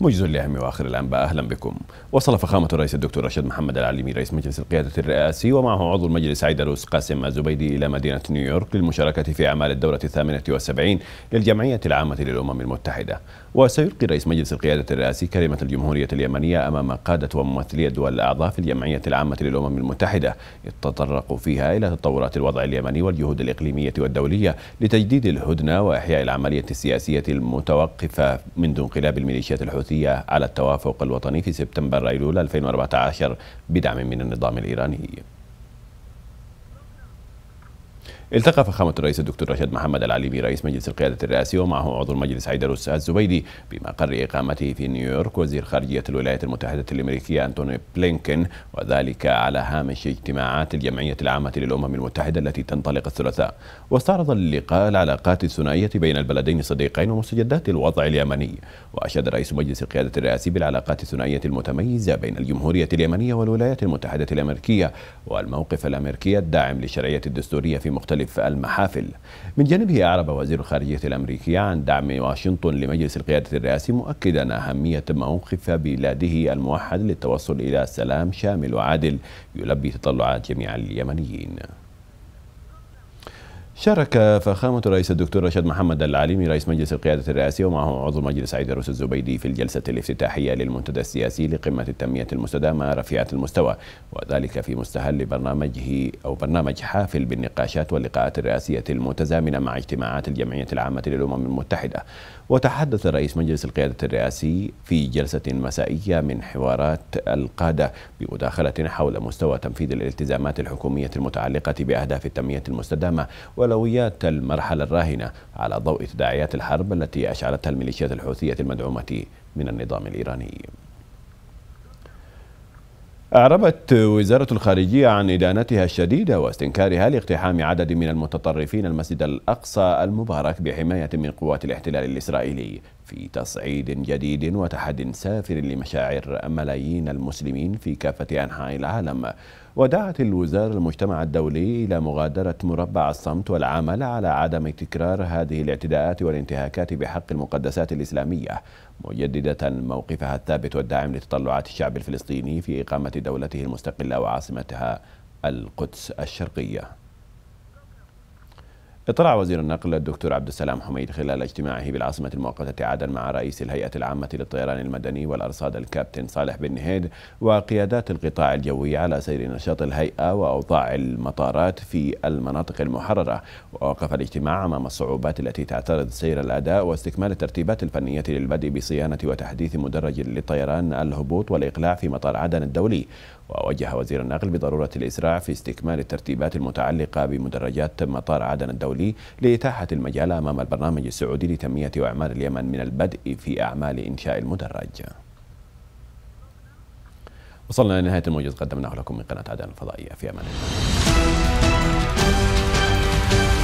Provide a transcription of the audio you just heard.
موجز الأهم وآخر الأنباء أهلا بكم وصل فخامة الرئيس الدكتور رشيد محمد العليمي رئيس مجلس القيادة الرئاسي ومعه عضو المجلس عيدروس قاسم الزبيدي إلى مدينة نيويورك للمشاركة في أعمال الدورة الثامنة والسبعين للجمعية العامة للأمم المتحدة وسيلقي رئيس مجلس القيادة الرئاسي كلمة الجمهورية اليمنية أمام قادة وممثلي الدول الأعضاء في الجمعية العامة للأمم المتحدة يتطرق فيها إلى تطورات الوضع اليمني والجهود الإقليمية والدولية لتجديد الهدنة وإحياء العملية السياسية المتوقفة منذ انقلاب الميليشيات الحوثية السياسية على التوافق الوطني في سبتمبر أيلول 2014 بدعم من النظام الإيراني التقى فخامة الرئيس الدكتور رشاد محمد العليمي رئيس مجلس القيادة الرئاسي ومعه عضو المجلس عيدروس الزبيدي بمقر إقامته في نيويورك وزير خارجية الولايات المتحدة الأمريكية أنتوني بلينكن وذلك على هامش اجتماعات الجمعية العامة للأمم المتحدة التي تنطلق الثلاثاء واستعرض اللقاء العلاقات الثنائية بين البلدين الصديقين ومستجدات الوضع اليمني وأشاد رئيس مجلس القيادة الرئاسي بالعلاقات الثنائية المتميزة بين الجمهورية اليمنية والولايات المتحدة الأمريكية والموقف الأمريكي الداعم للشرعية الدستورية في مختلف مختلف المحافل من جانبه أعرب وزير الخارجية الأمريكية عن دعم واشنطن لمجلس القيادة الرئاسي مؤكدا أهمية موقف بلاده الموحد للتوصل إلى سلام شامل وعادل يلبي تطلعات جميع اليمنيين شارك فخامة الرئيس الدكتور رشاد محمد العليمي رئيس مجلس القيادة الرئاسية ومعه عضو مجلس سعيد الروس الزبيدي في الجلسة الافتتاحية للمنتدى السياسي لقمة التنمية المستدامة رفيعة المستوى وذلك في مستهل برنامجه أو برنامج حافل بالنقاشات واللقاءات الرئاسية المتزامنة مع اجتماعات الجمعية العامة للأمم المتحدة وتحدث رئيس مجلس القيادة الرئاسي في جلسة مسائية من حوارات القادة بمداخلة حول مستوى تنفيذ الالتزامات الحكومية المتعلقة بأهداف التنمية المستدامة ولويات المرحلة الراهنة على ضوء تداعيات الحرب التي أشعلتها الميليشيات الحوثية المدعومة من النظام الإيراني أعربت وزارة الخارجية عن إدانتها الشديدة واستنكارها لاقتحام عدد من المتطرفين المسجد الأقصى المبارك بحماية من قوات الاحتلال الإسرائيلي في تصعيد جديد وتحد سافر لمشاعر ملايين المسلمين في كافة أنحاء العالم ودعت الوزارة المجتمع الدولي إلى مغادرة مربع الصمت والعمل على عدم تكرار هذه الاعتداءات والانتهاكات بحق المقدسات الإسلامية مجددة موقفها الثابت والداعم لتطلعات الشعب الفلسطيني في إقامة دولته المستقلة وعاصمتها القدس الشرقية اطلع وزير النقل الدكتور عبد السلام حميد خلال اجتماعه بالعاصمة المؤقتة عدن مع رئيس الهيئة العامة للطيران المدني والأرصاد الكابتن صالح بن نهيد وقيادات القطاع الجوي على سير نشاط الهيئة وأوضاع المطارات في المناطق المحررة ووقف الاجتماع أمام الصعوبات التي تعترض سير الأداء واستكمال الترتيبات الفنية للبدء بصيانة وتحديث مدرج للطيران الهبوط والإقلاع في مطار عدن الدولي ووجه وزير النقل بضرورة الإسراع في استكمال الترتيبات المتعلقة بمدرجات مطار عدن الدولي الدولي لإتاحة المجال أمام البرنامج السعودي لتنمية وإعمار اليمن من البدء في أعمال إنشاء المدرج وصلنا لنهاية الموجز قدمناه لكم من قناة عدن الفضائية في أمان الله